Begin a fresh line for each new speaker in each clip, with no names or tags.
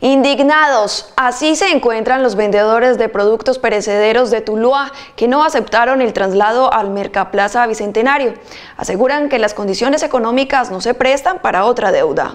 Indignados, así se encuentran los vendedores de productos perecederos de Tuluá que no aceptaron el traslado al Mercaplaza Bicentenario. Aseguran que las condiciones económicas no se prestan para otra deuda.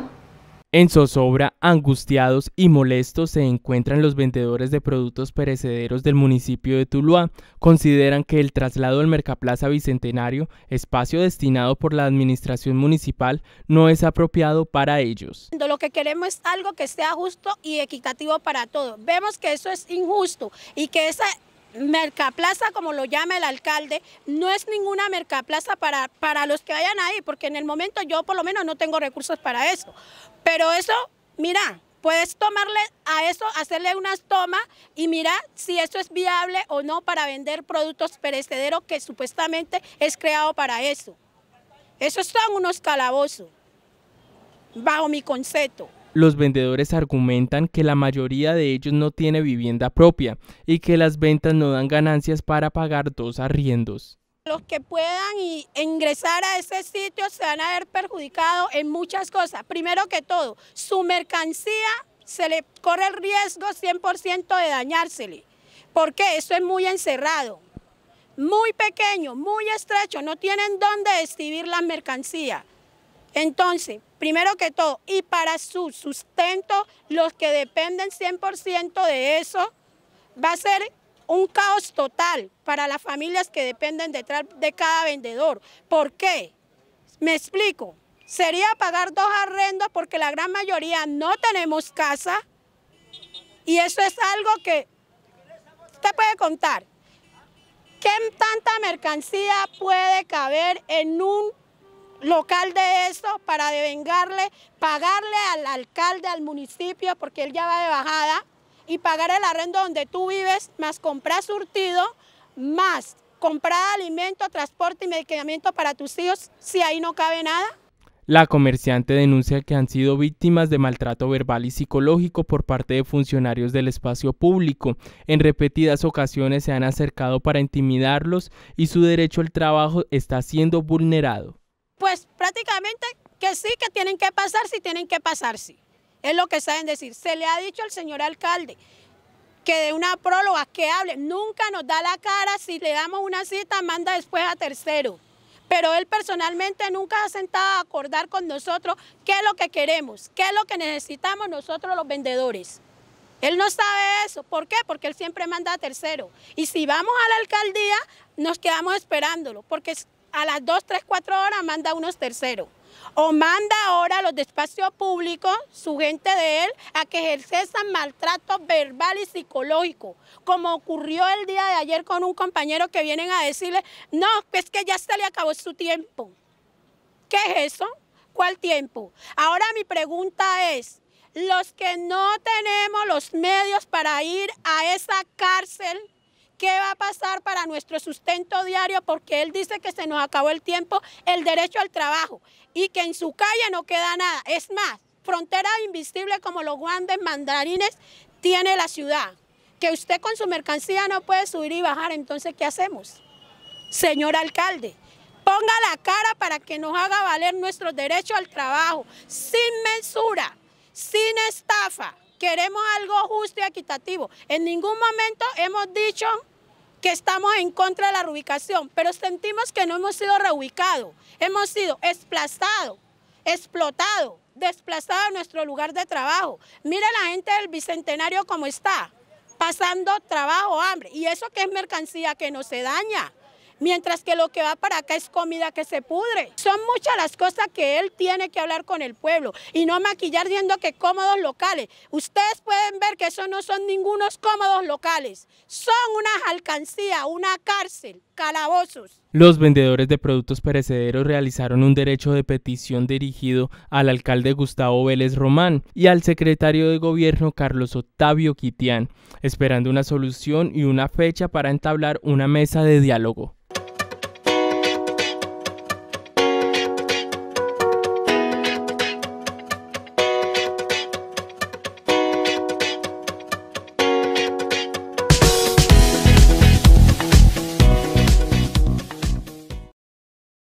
En zozobra, angustiados y molestos se encuentran los vendedores de productos perecederos del municipio de Tuluá. Consideran que el traslado del Mercaplaza Bicentenario, espacio destinado por la administración municipal, no es apropiado para ellos.
Lo que queremos es algo que sea justo y equitativo para todos. Vemos que eso es injusto y que esa mercaplaza, como lo llama el alcalde, no es ninguna mercaplaza para, para los que vayan ahí, porque en el momento yo por lo menos no tengo recursos para eso. Pero eso, mira, puedes tomarle a eso, hacerle unas tomas y mirar si eso es viable o no para vender productos perecederos que supuestamente es creado para eso. Esos son unos calabozos, bajo mi concepto
los vendedores argumentan que la mayoría de ellos no tiene vivienda propia y que las ventas no dan ganancias para pagar dos arriendos.
Los que puedan ingresar a ese sitio se van a ver perjudicados en muchas cosas. Primero que todo, su mercancía se le corre el riesgo 100% de dañársele, porque eso es muy encerrado, muy pequeño, muy estrecho, no tienen dónde exhibir la mercancía. Entonces, primero que todo, y para su sustento, los que dependen 100% de eso, va a ser un caos total para las familias que dependen detrás de cada vendedor. ¿Por qué? Me explico. Sería pagar dos arrendos porque la gran mayoría no tenemos casa y eso es algo que usted puede contar. ¿Qué tanta mercancía puede caber en un local de esto para devengarle, pagarle al alcalde, al municipio, porque él ya va de bajada, y pagar el arrendo donde tú vives, más comprar surtido, más comprar alimento, transporte y medicamento para tus hijos, si ahí no cabe nada.
La comerciante denuncia que han sido víctimas de maltrato verbal y psicológico por parte de funcionarios del espacio público. En repetidas ocasiones se han acercado para intimidarlos y su derecho al trabajo está siendo vulnerado
pues prácticamente que sí, que tienen que pasar, y tienen que pasarse, Es lo que saben decir. Se le ha dicho al señor alcalde que de una próloga que hable, nunca nos da la cara, si le damos una cita, manda después a tercero. Pero él personalmente nunca ha sentado a acordar con nosotros qué es lo que queremos, qué es lo que necesitamos nosotros los vendedores. Él no sabe eso. ¿Por qué? Porque él siempre manda a tercero. Y si vamos a la alcaldía, nos quedamos esperándolo, porque a las 2, 3, 4 horas manda unos terceros. O manda ahora a los espacios públicos, su gente de él, a que ejerzan maltrato verbal y psicológico, como ocurrió el día de ayer con un compañero que vienen a decirle, no, pues que ya se le acabó su tiempo. ¿Qué es eso? ¿Cuál tiempo? Ahora mi pregunta es, los que no tenemos los medios para ir a esa cárcel, qué va a pasar para nuestro sustento diario, porque él dice que se nos acabó el tiempo, el derecho al trabajo y que en su calle no queda nada. Es más, frontera invisible como los guantes mandarines tiene la ciudad, que usted con su mercancía no puede subir y bajar, entonces ¿qué hacemos? Señor alcalde, ponga la cara para que nos haga valer nuestro derecho al trabajo, sin mensura, sin estafa queremos algo justo y equitativo. En ningún momento hemos dicho que estamos en contra de la reubicación, pero sentimos que no hemos sido reubicados, hemos sido desplazados, explotados, desplazados de nuestro lugar de trabajo. Mira la gente del Bicentenario cómo está, pasando trabajo, hambre, y eso que es mercancía que no se daña mientras que lo que va para acá es comida que se pudre. Son muchas las cosas que él tiene que hablar con el pueblo y no maquillar diciendo que cómodos locales. Ustedes pueden ver que eso no son ningunos cómodos locales, son unas alcancía, una cárcel, calabozos.
Los vendedores de productos perecederos realizaron un derecho de petición dirigido al alcalde Gustavo Vélez Román y al secretario de gobierno Carlos Octavio Quitián, esperando una solución y una fecha para entablar una mesa de diálogo.